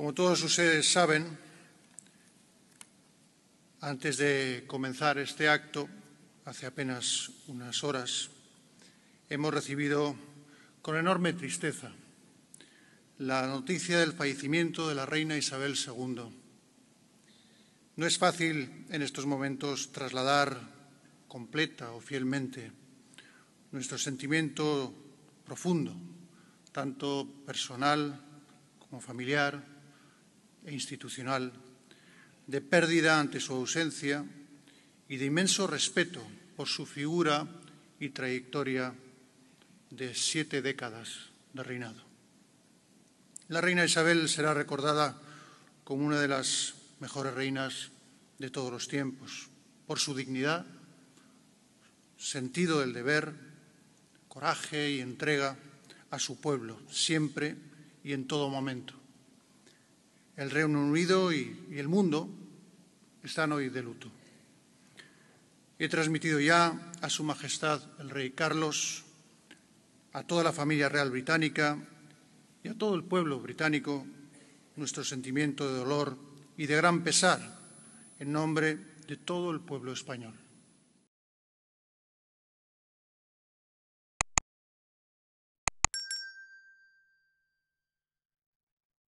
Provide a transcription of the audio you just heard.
Como todos ustedes saben, antes de comenzar este acto, hace apenas unas horas, hemos recibido con enorme tristeza la noticia del fallecimiento de la reina Isabel II. No es fácil en estos momentos trasladar completa o fielmente nuestro sentimiento profundo, tanto personal como familiar, e institucional, de pérdida ante su ausencia y de inmenso respeto por su figura y trayectoria de siete décadas de reinado. La reina Isabel será recordada como una de las mejores reinas de todos los tiempos, por su dignidad, sentido del deber, coraje y entrega a su pueblo, siempre y en todo momento el Reino Unido y, el mundo están hoy de luto. He transmitido ya a Su Majestad el Rey Carlos, a toda la familia real británica y a todo el pueblo británico nuestro sentimiento de dolor y de gran pesar en nombre de todo el pueblo español.